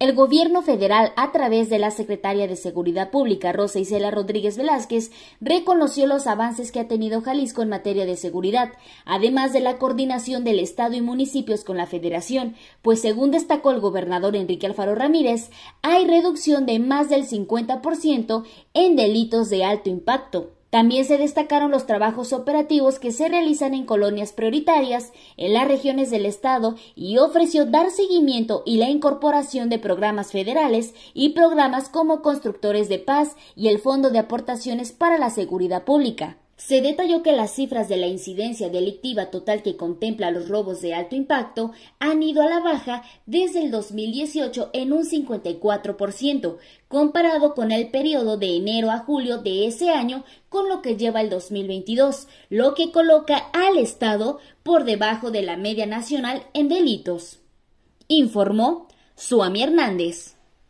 el gobierno federal, a través de la secretaria de Seguridad Pública, Rosa Isela Rodríguez Velázquez, reconoció los avances que ha tenido Jalisco en materia de seguridad, además de la coordinación del Estado y municipios con la Federación, pues según destacó el gobernador Enrique Alfaro Ramírez, hay reducción de más del 50% en delitos de alto impacto. También se destacaron los trabajos operativos que se realizan en colonias prioritarias, en las regiones del Estado y ofreció dar seguimiento y la incorporación de programas federales y programas como Constructores de Paz y el Fondo de Aportaciones para la Seguridad Pública. Se detalló que las cifras de la incidencia delictiva total que contempla los robos de alto impacto han ido a la baja desde el 2018 en un 54%, comparado con el periodo de enero a julio de ese año con lo que lleva el 2022, lo que coloca al Estado por debajo de la media nacional en delitos. Informó Suami Hernández.